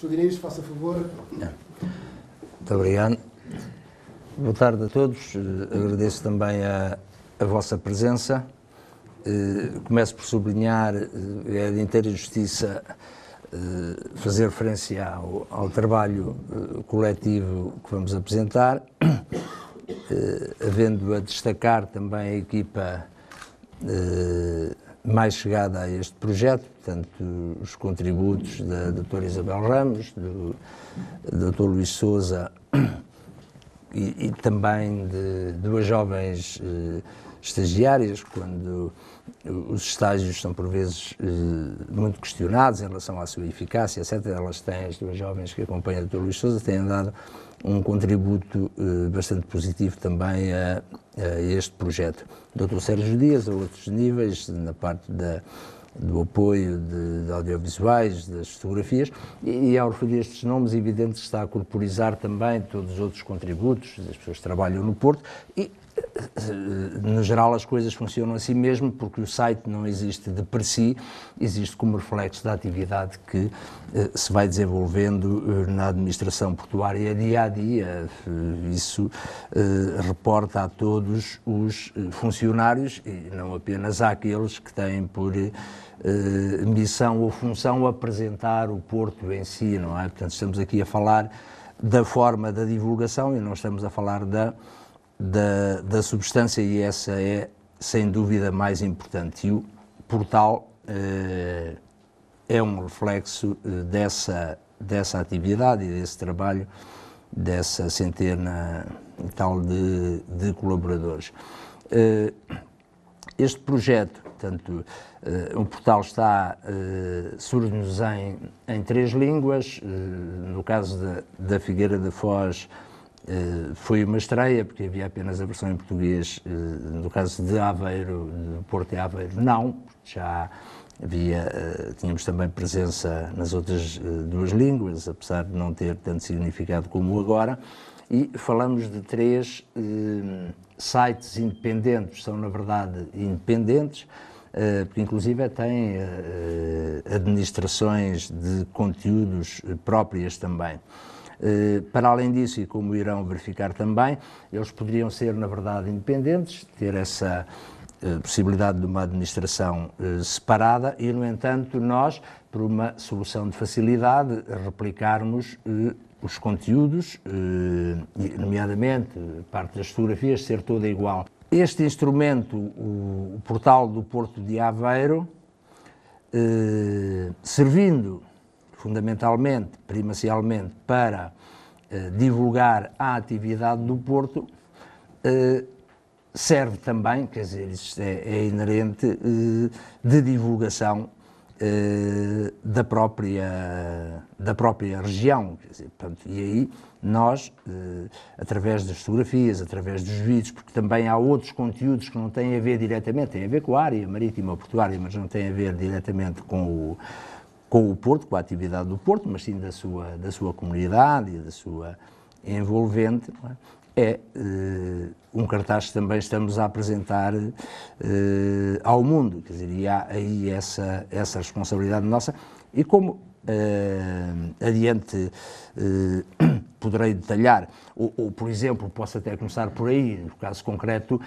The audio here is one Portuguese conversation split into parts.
Juvenil, faça favor. É. Muito obrigado. Boa tarde a todos. Eh, agradeço também a, a vossa presença. Eh, começo por sublinhar, eh, é de inteira justiça fazer referência ao, ao trabalho coletivo que vamos apresentar, havendo a destacar também a equipa mais chegada a este projeto, portanto, os contributos da doutora Isabel Ramos, do doutor Luís Souza e, e, também de duas jovens eh, estagiárias, quando os estágios são por vezes eh, muito questionados em relação à sua eficácia, etc. Elas têm, as duas jovens que acompanham o Dr. Luís Souza, têm dado um contributo eh, bastante positivo também a, a este projeto. Doutor Dr. Sérgio Dias, a outros níveis, na parte da do apoio de, de audiovisuais, das fotografias, e, e, ao referir estes nomes, é evidente que está a corporizar também todos os outros contributos as pessoas que trabalham no Porto e no geral as coisas funcionam assim mesmo, porque o site não existe de per si, existe como reflexo da atividade que eh, se vai desenvolvendo eh, na administração portuária dia a dia. Eh, isso eh, reporta a todos os eh, funcionários e não apenas àqueles que têm por eh, missão ou função apresentar o Porto em si, não é? Portanto, estamos aqui a falar da forma da divulgação e não estamos a falar da da, da substância e essa é, sem dúvida, mais importante. E o portal eh, é um reflexo eh, dessa, dessa atividade e desse trabalho dessa centena e tal de, de colaboradores. Eh, este projeto, portanto, eh, o portal está, eh, surge-nos em, em três línguas, eh, no caso da, da Figueira da Foz, eh, foi uma estreia, porque havia apenas a versão em português, uh, no caso de Aveiro, de Porto e Aveiro, não, já havia, uh, tínhamos também presença nas outras duas línguas, apesar de não ter tanto significado como agora, e falamos de três sites independentes, são na verdade independentes, porque inclusive têm administrações de conteúdos próprias também. Eh, para além disso, e como irão verificar também, eles poderiam ser, na verdade, independentes, ter essa eh, possibilidade de uma administração eh, separada e, no entanto, nós, por uma solução de facilidade, replicarmos os conteúdos, nomeadamente parte das fotografias, ser toda igual. Este instrumento, o portal do Porto de Aveiro, servindo fundamentalmente, primacialmente, para eh, divulgar a atividade do Porto, eh, serve também, quer dizer, isto é, é inerente, eh, de divulgação eh, da própria, da própria região. Dizer, portanto, e aí nós, eh, através das fotografias, através dos vídeos, porque também há outros conteúdos que não têm a ver diretamente, têm a ver com a área marítima portuária, mas não têm a ver diretamente com o, com o Porto, com a atividade do Porto, mas sim da sua, da sua comunidade e da sua envolvente, é uh, um cartaz que também estamos a apresentar uh, ao mundo, quer dizer, e há aí essa, essa responsabilidade nossa. E como uh, adiante poderei detalhar, ou, ou, por exemplo, posso até começar por aí, no caso concreto,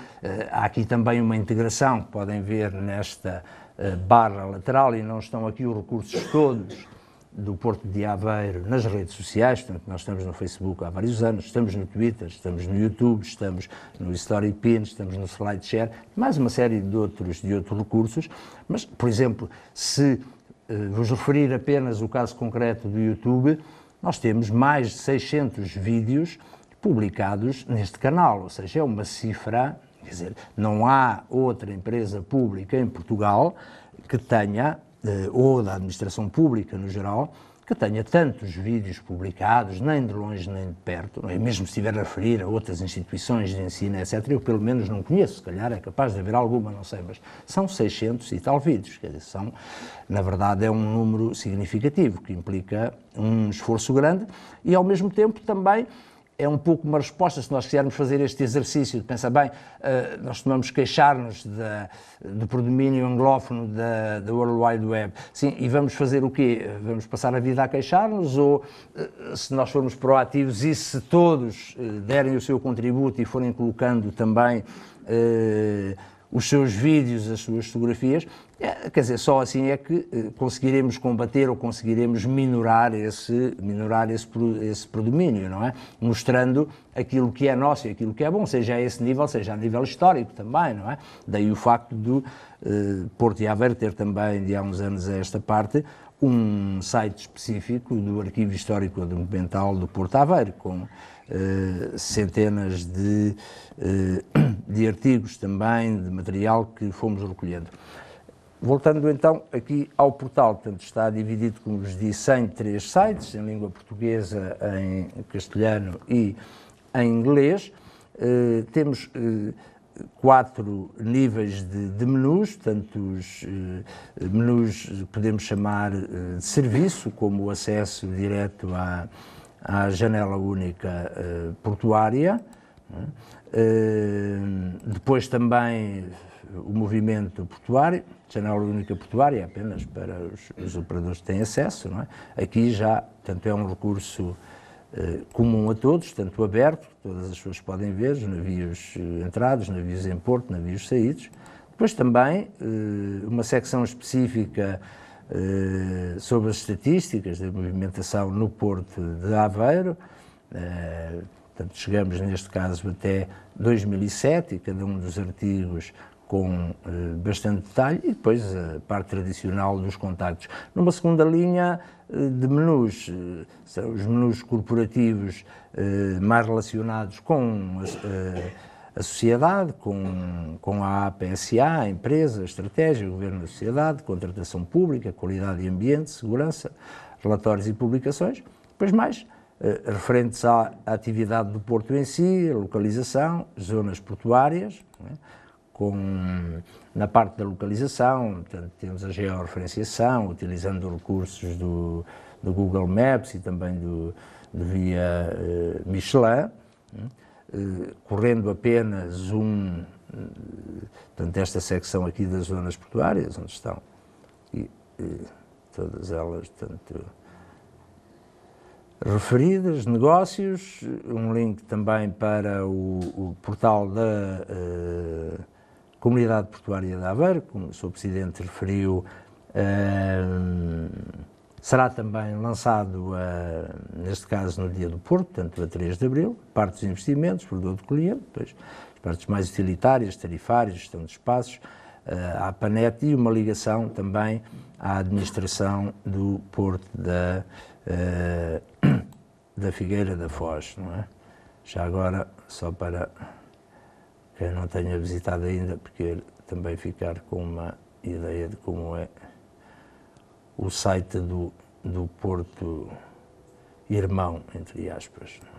há aqui também uma integração que podem ver nesta eh, barra lateral, e não estão aqui os recursos todos do Porto de Aveiro nas redes sociais, portanto, nós estamos no Facebook há vários anos, estamos no Twitter, estamos no YouTube, estamos no Story Pin, estamos no SlideShare, mais uma série de outros, de outros recursos, mas, por exemplo, se eh, vos referir apenas o caso concreto do YouTube, nós temos mais de 600 vídeos publicados neste canal, ou seja, é uma cifra Quer dizer, não há outra empresa pública em Portugal que tenha, eh, ou da administração pública no geral, que tenha tantos vídeos publicados, nem de longe nem de perto, é? mesmo se estiver a referir a outras instituições de ensino, etc., eu pelo menos não conheço, se calhar é capaz de haver alguma, não sei, mas são 600 e tal vídeos, quer dizer, são, na verdade, é um número significativo, que implica um esforço grande e, ao mesmo tempo, também é um pouco uma resposta, se nós quisermos fazer este exercício de pensar, bem, eh, nós tomamos queixar-nos do predomínio anglófono da, da World Wide Web, sim, e vamos fazer o quê? Vamos passar a vida a queixar-nos ou, eh, se nós formos proativos e se todos eh, derem o seu contributo e forem colocando também os seus vídeos, as suas fotografias, é, quer dizer, só assim é que eh, conseguiremos combater ou conseguiremos minorar esse, minorar esse, esse predomínio, não é? Mostrando aquilo que é nosso e aquilo que é bom, seja a esse nível, seja a nível histórico também, não é? Daí o facto do eh, Porto e Aveiro ter também, de há uns anos a esta parte, um site específico do Arquivo Histórico Documental do Porto Aveiro, com eh, centenas de, eh, de artigos também, de material que fomos recolhendo. Voltando então aqui ao portal, portanto, está dividido, como vos disse, em três sites, em língua portuguesa, em castelhano e em inglês. Uh, temos uh, quatro níveis de, de menus, tanto os uh, menus podemos chamar de serviço, como o acesso direto à, à janela única eh, portuária. Né? Eh, depois também o movimento portuário, janela única portuária é apenas para os, os, operadores que têm acesso, não é? Aqui já, tanto é um recurso eh, comum a todos, tanto aberto, todas as pessoas podem ver, os navios eh, entrados, navios em porto, navios saídos. Depois também eh, uma secção específica eh, sobre as estatísticas da movimentação no Porto de Aveiro. Eh, portanto, chegamos, neste caso, até 2007, e cada um dos artigos com eh, bastante detalhe, e depois a parte tradicional dos contactos. Numa segunda linha de menus, são os menus corporativos mais relacionados com as a sociedade, com, com a APSA, a empresa, a estratégia, o governo da sociedade, contratação pública, qualidade de ambiente, segurança, relatórios e publicações, depois mais, eh, referentes à, atividade do porto em si, localização, zonas portuárias, né, com, na parte da localização, portanto, temos a georreferenciação, utilizando recursos do, do Google Maps e também do, do via eh, Michelin, né, eh, correndo apenas um, eh, portanto, esta secção aqui das zonas portuárias, onde estão e, e eh, todas elas, tanto referidas, negócios, um link também para o, o portal da uh, Comunidade Portuária de Aveiro, como o Sr. Presidente referiu, uh, Será também lançado, ah, neste caso, no dia do Porto, portanto, a 3 de abril, parte dos investimentos, produto de cliente, depois as partes mais utilitárias, tarifárias, gestão de espaços, ah, à PANET e uma ligação também à administração do Porto da, ah, da Figueira da Foz, não é? Já agora, só para quem não tenha visitado ainda, porque também ficar com uma ideia de como é o site do, do Porto Irmão, entre aspas.